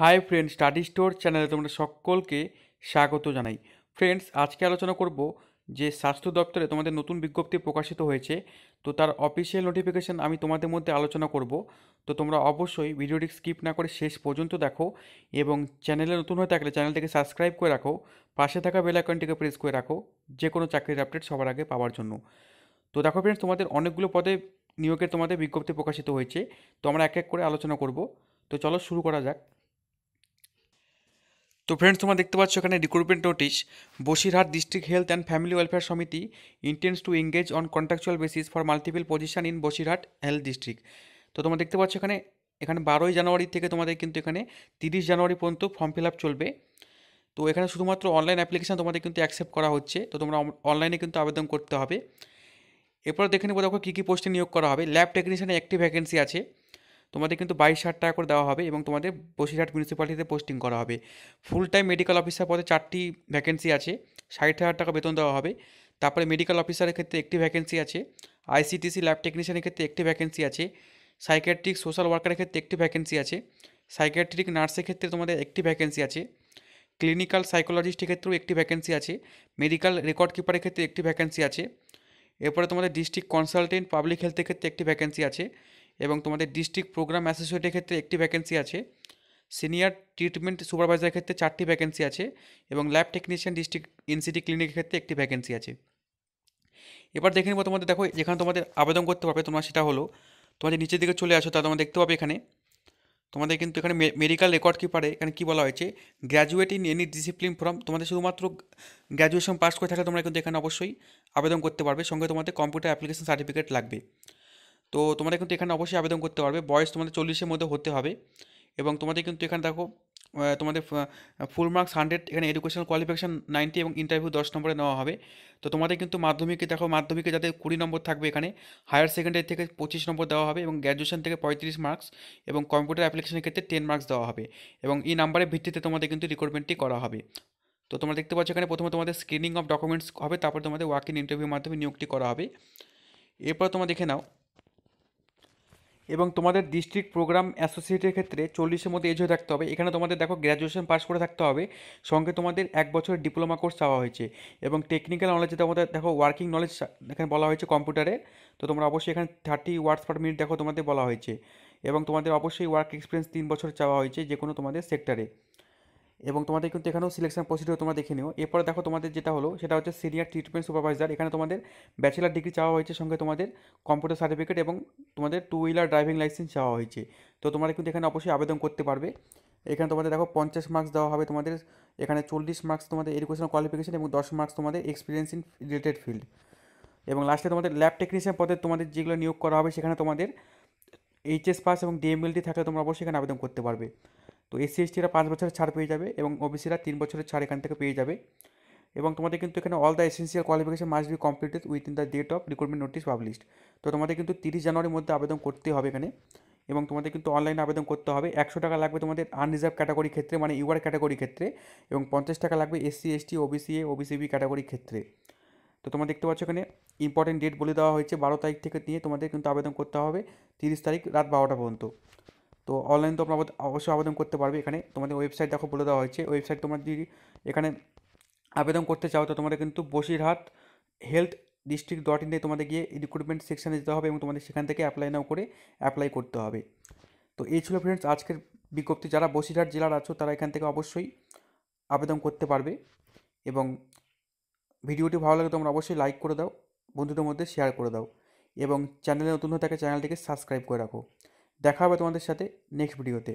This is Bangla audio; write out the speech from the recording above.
হাই ফ্রেন্ডস স্টাডি স্টোর চ্যানেলে তোমাদের সকলকে স্বাগত জানাই ফ্রেন্ডস আজকে আলোচনা করব যে স্বাস্থ্য দপ্তরে তোমাদের নতুন বিজ্ঞপ্তি প্রকাশিত হয়েছে তো তার অফিসিয়াল নোটিফিকেশান আমি তোমাদের মধ্যে আলোচনা করব তো তোমরা অবশ্যই ভিডিওটি স্কিপ না করে শেষ পর্যন্ত দেখো এবং চ্যানেলে নতুন হয়ে থাকলে চ্যানেলটিকে সাবস্ক্রাইব করে রাখো পাশে থাকা বেল আইকনটিকে প্রেস করে রাখো যে কোনো চাকরির আপডেট সবার আগে পাওয়ার জন্য তো দেখো ফ্রেন্ডস তোমাদের অনেকগুলো পদে নিয়োগের তোমাদের বিজ্ঞপ্তি প্রকাশিত হয়েছে তো আমরা এক এক করে আলোচনা করব তো চলো শুরু করা যাক তো ফ্রেন্ডস তোমরা দেখতে পাচ্ছ এখানে recruitment notice Basirhat district health and family welfare সমিতি intends to engage on contractual basis for multiple position in Basirhat health district তো তোমরা দেখতে পাচ্ছ এখানে এখানে বারোই জানুয়ারি থেকে তোমাদের কিন্তু এখানে তিরিশ জানুয়ারি পর্যন্ত ফর্ম ফিল আপ চলবে তো এখানে শুধুমাত্র অনলাইন অ্যাপ্লিকেশান তোমাদের কিন্তু অ্যাকসেপ্ট করা হচ্ছে তো তোমরা অনলাইনে কিন্তু আবেদন করতে হবে এরপর দেখে নেবো দেখো কী কী পোস্টে নিয়োগ করা হবে ল্যাব টেকনিশিয়ানে একটি ভ্যাকেন্সি আছে তোমাদের কিন্তু বাইশ হাজার টাকা করে দেওয়া হবে এবং তোমাদের বসিরহাট মিউনিসিপ্যালিটিতে পোস্টিং করা হবে ফুল টাইম মেডিকেল অফিসার পদে চারটি ভ্যাকেন্সি আছে ষাট হাজার টাকা বেতন দেওয়া হবে তারপরে মেডিকেল অফিসারের ক্ষেত্রে একটি ভ্যাকেন্সি আছে আইসিটিসি ল্যাব টেকনিশিয়ানের ক্ষেত্রে একটি ভ্যাকেন্সি আছে সাইকেট্রিক সোশ্যাল ওয়ার্কারের ক্ষেত্রে একটি ভ্যাকেন্সি আছে সাইকেট্রিক নার্সের ক্ষেত্রে তোমাদের একটি ভ্যাকেন্সি আছে ক্লিনিক্যাল সাইকোলজিস্টের ক্ষেত্রেও একটি ভ্যাকেন্সি আছে মেডিকেল রেকর্ড কিপারের ক্ষেত্রে একটি ভ্যাকেন্সি আছে এরপরে তোমাদের ডিস্ট্রিক্ট কনসালটেন্ট পাবলিক হেলথের ক্ষেত্রে একটি ভ্যাকেন্সি আছে এবং তোমাদের ডিস্ট্রিক্ট প্রোগ্রাম অ্যাসোসিয়েটের ক্ষেত্রে একটি ভ্যাকেন্সি আছে সিনিয়র ট্রিটমেন্ট সুপারভাইজার ক্ষেত্রে চারটি ভ্যাকেন্সি আছে এবং ল্যাব টেকনিশিয়ান ডিস্ট্রিক্ট ইনসিটি ক্লিনিকের ক্ষেত্রে একটি ভ্যাকেন্সি আছে এবার দেখে নেবো তোমাদের দেখো যেখানে তোমাদের আবেদন করতে পারবে তোমার সেটা হলো তোমাদের নিচের দিকে চলে আসো তা তোমরা দেখতে পাবে এখানে তোমাদের কিন্তু এখানে মেডিকেল রেকর্ড কিপারে এখানে কী বলা হয়েছে graduate in any discipline form তোমাদের শুধুমাত্র গ্র্যাজুয়েশন পাস করে থাকলে তোমরা কিন্তু এখানে অবশ্যই আবেদন করতে পারবে সঙ্গে তোমাদের কম্পিউটার অ্যাপ্লিকেশন সার্টিফিকেট লাগবে তো তোমাদের কিন্তু এখানে অবশ্যই আবেদন করতে পারবে বয়স তোমাদের চল্লিশের মধ্যে হতে হবে এবং তোমাদের কিন্তু এখানে দেখো তোমাদের ফুল মার্কস হান্ড্রেড এখানে এডুকেশনাল কোয়ালিফিকেশান নাইনটি এবং ইন্টারভিউ দশ নম্বরে নেওয়া হবে তো তোমাদের কিন্তু মাধ্যমিকে দেখো মাধ্যমিকে যাদের কুড়ি নম্বর থাকবে এখানে হায়ার সেকেন্ডারি থেকে পঁচিশ নম্বর দেওয়া হবে এবং গ্র্যাজুয়েশন থেকে পঁয়ত্রিশ মার্কস এবং কম্পিউটার অ্যাপ্লিকেশনের ক্ষেত্রে টেন মার্কস দেওয়া হবে এবং এই নাম্বারের ভিত্তিতে তোমাদের কিন্তু রিক্রুটমেন্টটি করা হবে তো তোমরা দেখতে পাচ্ছ এখানে প্রথমে তোমাদের স্ক্রিনিং অফ ডকুমেন্টস হবে তারপর তোমাদের ওয়াক ইন ইন্টারভিউর মাধ্যমে নিয়োগটি করা হবে এরপর তোমরা দেখে নাও এবং তোমাদের ডিস্ট্রিক্ট প্রোগ্রাম অ্যাসোসিয়েটের ক্ষেত্রে চল্লিশের মধ্যে এজ হয়ে থাকতে হবে এখানে তোমাদের দেখো গ্র্যাজুয়েশন পাস করে থাকতে হবে সঙ্গে তোমাদের এক বছরের ডিপ্লোমা কোর্স চাওয়া হয়েছে এবং টেকনিক্যাল নলেজে তোমাদের দেখো ওয়ার্কিং নলেজ এখানে বলা হয়েছে কম্পিউটারে তো তোমরা অবশ্যই এখানে থার্টি ওয়ার্ডস পার মিনিট দেখো তোমাদের বলা হয়েছে এবং তোমাদের অবশ্যই ওয়ার্ক এক্সপিরিয়েন্স তিন বছর চাওয়া হয়েছে যে কোনো তোমাদের সেক্টরে এবং তোমাদের কিন্তু এখানেও সিলেকশন প্রসিডিও তোমরা দেখে নিও এরপরে দেখো তোমাদের যেটা হলো সেটা হচ্ছে সিনিয়র ট্রিটমেন্ট সুপারভাইজার এখানে তোমাদের ব্যাচেলার ডিগ্রি চাওয়া হয়েছে সঙ্গে তোমাদের কম্পিউটার সার্টিফিকেট এবং তোমাদের টু হুইলার ড্রাইভিং লাইসেন্স চাওয়া হয়েছে তো তোমরা কিন্তু এখানে অবশ্যই আবেদন করতে পারবে এখানে তোমাদের দেখো পঞ্চাশ মার্কস দেওয়া হবে তোমাদের এখানে চল্লিশ মার্কস তোমাদের এডুকেশনাল কোয়ালিফিকেশান এবং দশ মার্কস তোমাদের এক্সপিরিয়েন্স ইন রিলেটেড ফিল্ড এবং লাস্টে তোমাদের ল্যাব টেকনিশিয়ান পদে তোমাদের যেগুলো নিয়োগ করা হবে সেখানে তোমাদের এইচএস পাস এবং ডিএমএলটি থাকলে তোমরা অবশ্যই এখানে আবেদন করতে পারবে তো এসসি এসটিরা পাঁচ বছরের ছাড় পেয়ে যাবে এবং ওবিসিরা তিন বছরের ছাড় এখান থেকে পেয়ে যাবে এবং তোমাদের কিন্তু এখানে all the essential qualification must be completed with in the date of recruitment notice publish তো তোমাদের কিন্তু তিরিশ জানুয়ারির মধ্যে আবেদন করতে হবে এখানে এবং তোমাদের কিন্তু অনলাইনে আবেদন করতে হবে একশো টাকা লাগবে তোমাদের আনরিজার্ভ ক্যাটাগরি ক্ষেত্রে মানে ইউআর ক্যাটাগরি ক্ষেত্রে এবং পঞ্চাশ টাকা লাগবে SC ST OBC A OBC B category ক্ষেত্রে তো তোমরা দেখতে পাচ্ছ এখানে ইম্পর্টেন্ট ডেট বলে দেওয়া হয়েছে বারো তারিখ থেকে নিয়ে তোমাদের কিন্তু আবেদন করতে হবে তিরিশ তারিখ রাত বারোটা পর্যন্ত তো অনলাইন তোমরা অবশ্যই আবেদন করতে পারবে এখানে তোমাদের ওয়েবসাইট দেখো বলে দেওয়া হয়েছে ওয়েবসাইট তোমার যদি এখানে আবেদন করতে চাও তো তোমাদের কিন্তু বসিরহাট হেলথ ডিস্ট্রিক্ট ডট ইনে তোমাদের গিয়ে রিক্রুটমেন্ট সেকশানে যেতে হবে এবং তোমাদের সেখান থেকে অ্যাপ্লাই নাও করে অ্যাপ্লাই করতে হবে তো এই ছিল ফ্রেন্ডস আজকের বিজ্ঞপ্তি যারা বসিরহাট জেলার আছো তারা এখান থেকে অবশ্যই আবেদন করতে পারবে এবং ভিডিওটি ভালো লাগে তোমরা অবশ্যই লাইক করে দাও বন্ধুদের মধ্যে শেয়ার করে দাও এবং চ্যানেলে নতুন হয়ে থাকে চ্যানেলটিকে সাবস্ক্রাইব করে রাখো দেখা হবে তোমাদের সাথে নেক্সট ভিডিওতে